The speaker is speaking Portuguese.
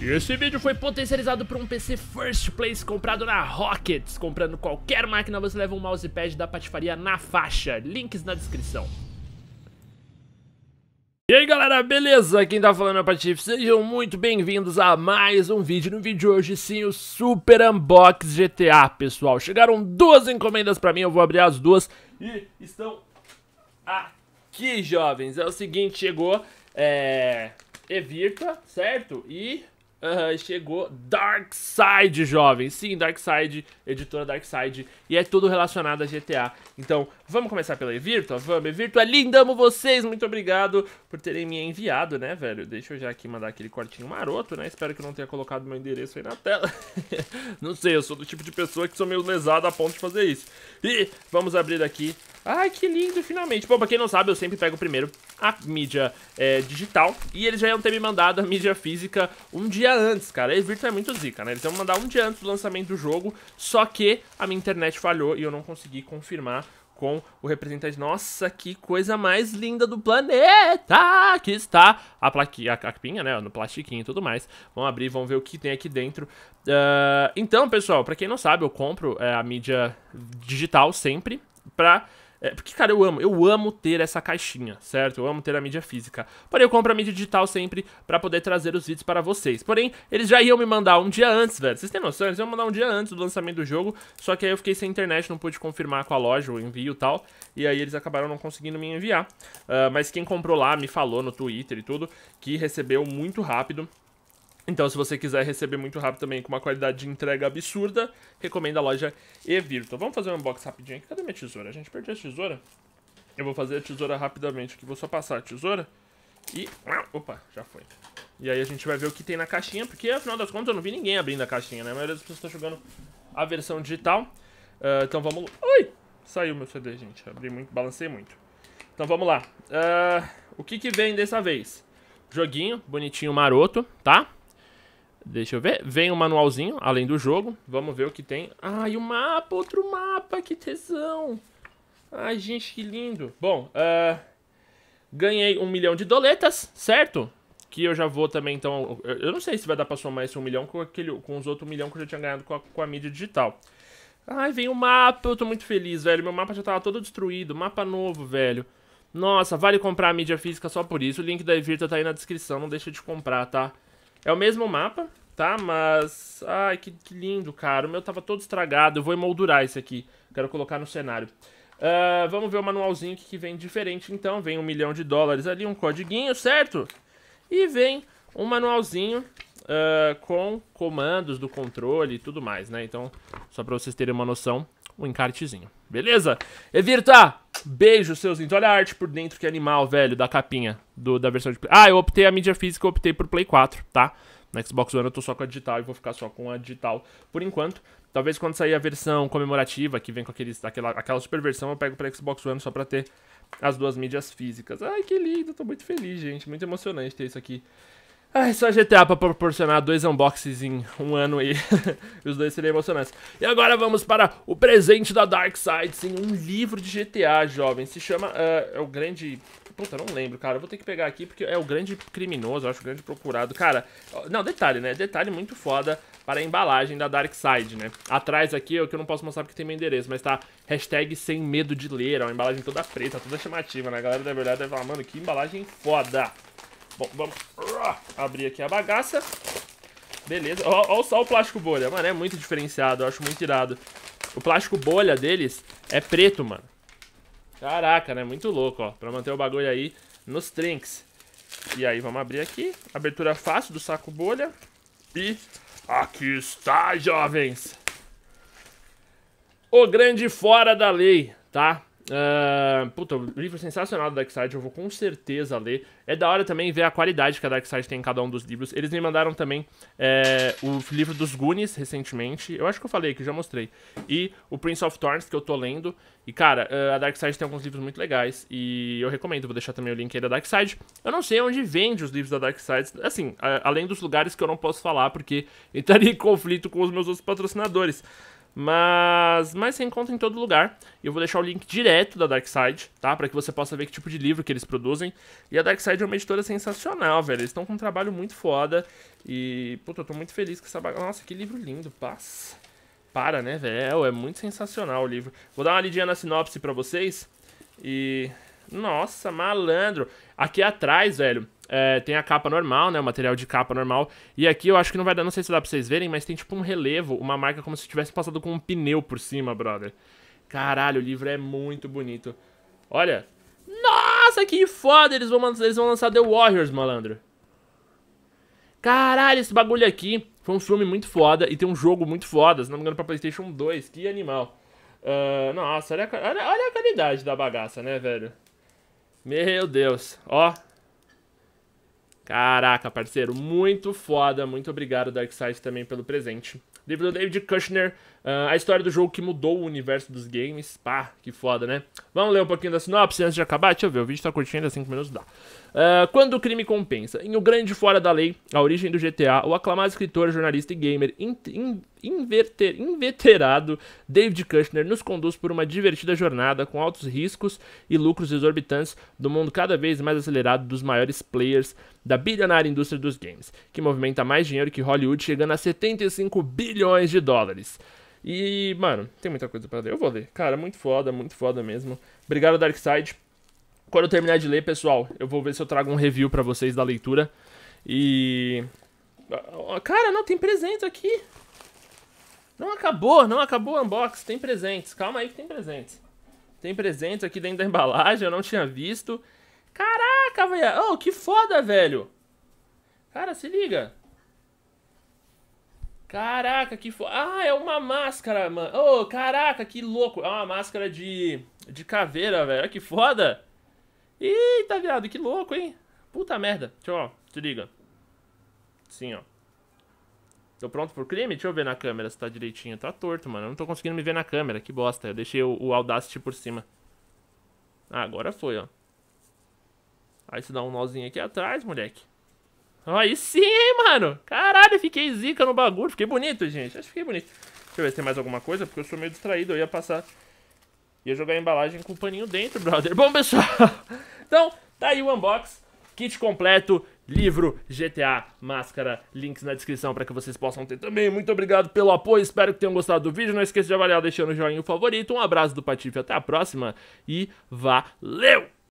E esse vídeo foi potencializado por um PC First Place comprado na Rockets. Comprando qualquer máquina, você leva um mousepad da patifaria na faixa. Links na descrição. E aí galera, beleza? Quem tá falando é o Patife, sejam muito bem-vindos a mais um vídeo. No vídeo de hoje sim, o Super Unbox GTA, pessoal. Chegaram duas encomendas pra mim, eu vou abrir as duas e estão aqui, jovens. É o seguinte, chegou, é... Evirta, certo? E Uhum, chegou Side jovem. Sim, Side editora Side E é tudo relacionado a GTA. Então, vamos começar pela Evirtua? Vamos, Evirtua, linda, amo vocês. Muito obrigado por terem me enviado, né, velho? Deixa eu já aqui mandar aquele cortinho maroto, né? Espero que não tenha colocado meu endereço aí na tela. não sei, eu sou do tipo de pessoa que sou meio lesado a ponto de fazer isso. E vamos abrir aqui Ai, que lindo, finalmente. Bom, pra quem não sabe, eu sempre pego primeiro a mídia é, digital. E eles já iam ter me mandado a mídia física um dia antes, cara. E viram é muito zica, né? Eles iam mandar um dia antes do lançamento do jogo. Só que a minha internet falhou e eu não consegui confirmar com o representante. Nossa, que coisa mais linda do planeta! Aqui está a plaquinha, a capinha, né? No plastiquinho e tudo mais. Vamos abrir, vamos ver o que tem aqui dentro. Uh, então, pessoal, para quem não sabe, eu compro é, a mídia digital sempre pra é, porque, cara, eu amo, eu amo ter essa caixinha, certo? Eu amo ter a mídia física. Porém, eu compro a mídia digital sempre para poder trazer os vídeos para vocês. Porém, eles já iam me mandar um dia antes, velho. Vocês têm noção? Eles iam mandar um dia antes do lançamento do jogo. Só que aí eu fiquei sem internet, não pude confirmar com a loja o envio e tal. E aí eles acabaram não conseguindo me enviar. Uh, mas quem comprou lá me falou no Twitter e tudo que recebeu muito rápido. Então, se você quiser receber muito rápido também com uma qualidade de entrega absurda, recomendo a loja Evirto. Vamos fazer um unboxing rapidinho aqui. Cadê minha tesoura? A gente perdeu a tesoura? Eu vou fazer a tesoura rapidamente aqui. Vou só passar a tesoura e... Opa, já foi. E aí a gente vai ver o que tem na caixinha, porque afinal das contas eu não vi ninguém abrindo a caixinha, né? A maioria das pessoas está jogando a versão digital. Uh, então vamos... Oi! Saiu meu CD, gente. Abri muito, balancei muito. Então vamos lá. Uh, o que que vem dessa vez? Joguinho, bonitinho, maroto, tá? Deixa eu ver. Vem o um manualzinho, além do jogo. Vamos ver o que tem. Ai, o mapa, outro mapa, que tesão. Ai, gente, que lindo. Bom, uh, ganhei um milhão de doletas, certo? Que eu já vou também, então... Eu não sei se vai dar pra somar esse um milhão com, aquele, com os outros um milhão que eu já tinha ganhado com a, com a mídia digital. Ai, vem o mapa, eu tô muito feliz, velho. Meu mapa já tava todo destruído. Mapa novo, velho. Nossa, vale comprar a mídia física só por isso. O link da Evirta tá aí na descrição, não deixa de comprar, Tá? É o mesmo mapa, tá? Mas... Ai, que, que lindo, cara. O meu tava todo estragado. Eu vou emoldurar esse aqui. Quero colocar no cenário. Uh, vamos ver o manualzinho que vem diferente, então. Vem um milhão de dólares ali, um codiguinho, certo? E vem um manualzinho uh, com comandos do controle e tudo mais, né? Então, só pra vocês terem uma noção, um encartezinho. Beleza? Evirta! Beijo, seus lindos. Olha a arte por dentro, que animal, velho, da capinha do, da versão de Play. Ah, eu optei a mídia física, eu optei por Play 4, tá? Na Xbox One eu tô só com a digital e vou ficar só com a digital por enquanto. Talvez quando sair a versão comemorativa, que vem com aqueles, aquela, aquela super versão, eu pego pra Xbox One só pra ter as duas mídias físicas. Ai, que lindo, tô muito feliz, gente. Muito emocionante ter isso aqui Ai, ah, é só GTA pra proporcionar dois unboxings em um ano e os dois seriam emocionantes. E agora vamos para o presente da Dark Side, sim, um livro de GTA, jovem. Se chama. Uh, é o grande. Puta, eu não lembro, cara. Eu vou ter que pegar aqui porque é o grande criminoso, eu acho, o grande procurado. Cara, não, detalhe, né? Detalhe muito foda para a embalagem da Dark Side, né? Atrás aqui é o que eu não posso mostrar porque tem meu endereço, mas tá hashtag sem medo de ler, ó, uma embalagem toda preta, toda chamativa, né? A galera da verdade vai falar, mano, que embalagem foda. Bom, vamos ah, abrir aqui a bagaça. Beleza. Olha só o plástico bolha, mano. É muito diferenciado, eu acho muito irado. O plástico bolha deles é preto, mano. Caraca, né? Muito louco, ó. Pra manter o bagulho aí nos trinks. E aí, vamos abrir aqui. Abertura fácil do saco bolha. E aqui está, jovens. O grande fora da lei, tá? Uh, puta, um livro sensacional da Darkseid, eu vou com certeza ler. É da hora também ver a qualidade que a Darkseid tem em cada um dos livros. Eles me mandaram também é, o livro dos Goonies recentemente. Eu acho que eu falei que já mostrei. E o Prince of Thorns, que eu tô lendo. E, cara, ah, a Darkseid tem alguns livros muito legais e eu recomendo. Vou deixar também o link aí da Darkseid. Eu não sei onde vende os livros da Darkseid. assim, além dos lugares que eu não posso falar, porque entraria em conflito com os meus outros patrocinadores. Mas, mas você encontra em todo lugar. Eu vou deixar o link direto da Darkside, tá? Para que você possa ver que tipo de livro que eles produzem. E a Darkside é uma editora sensacional, velho. Eles estão com um trabalho muito foda. E, puta, eu tô muito feliz com essa bagaça. Nossa, que livro lindo, passa. Para, né, velho? É muito sensacional o livro. Vou dar uma lidinha na sinopse para vocês. E. Nossa, malandro. Aqui atrás, velho é, tem a capa normal, né? O material de capa normal. E aqui eu acho que não vai dar, não sei se dá pra vocês verem, mas tem tipo um relevo, uma marca como se tivesse passado com um pneu por cima, brother. Caralho, o livro é muito bonito. Olha. Nossa, que foda! Eles vão, eles vão lançar The Warriors, malandro. Caralho, esse bagulho aqui foi um filme muito foda e tem um jogo muito foda, se não me engano, pra PlayStation 2. Que animal. Uh, nossa, olha a, olha, olha a qualidade da bagaça, né, velho? Meu Deus. Ó, Caraca, parceiro, muito foda. Muito obrigado, Darkside, também pelo presente. Livro do David Kushner, uh, a história do jogo que mudou o universo dos games. Pá, que foda, né? Vamos ler um pouquinho da sinopse antes de acabar? Deixa eu ver, o vídeo tá curtindo há 5 minutos, dá. Ah, quando o crime compensa. Em O Grande Fora da Lei, A Origem do GTA, o aclamado escritor, jornalista e gamer in, in, inverter, inveterado David Kushner nos conduz por uma divertida jornada com altos riscos e lucros exorbitantes do mundo cada vez mais acelerado dos maiores players da bilionária indústria dos games, que movimenta mais dinheiro que Hollywood, chegando a 75 bilhões de dólares. E, mano, tem muita coisa para ler. Eu vou ler. Cara, muito foda, muito foda mesmo. Obrigado, Darkseid quando eu terminar de ler, pessoal, eu vou ver se eu trago um review para vocês da leitura. E. Cara, não, tem presentes aqui. Não acabou, não acabou o unbox. Tem presentes. Calma aí que tem presentes. Tem presentes aqui dentro da embalagem, eu não tinha visto. Caraca, velho. Oh, que foda, velho. Cara, se liga. Caraca, que foda. Ah, é uma máscara, mano. Oh, caraca, que louco. É uma máscara de, de caveira, velho. Olha que foda. Eita, viado, que louco, hein? Puta merda. Deixa eu, ó, se liga. Sim, ó. Tô pronto pro crime? Deixa eu ver na câmera se tá direitinho. Tá torto, mano. Eu não tô conseguindo me ver na câmera. Que bosta. Eu deixei o, o Audacity por cima. Ah, agora foi, ó. Aí você dá um nozinho aqui atrás, moleque. Aí sim, hein, mano. Caralho, fiquei zica no bagulho. Fiquei bonito, gente. Acho que fiquei bonito. Deixa eu ver se tem mais alguma coisa, porque eu sou meio distraído. Eu ia passar Ia jogar a embalagem com o paninho dentro, brother. Bom, pessoal, então tá aí o unbox, kit completo, livro, GTA, máscara, links na descrição para que vocês possam ter também. Muito obrigado pelo apoio, espero que tenham gostado do vídeo. Não esqueça de avaliar deixando o joinha o favorito. Um abraço do Patife, até a próxima e valeu!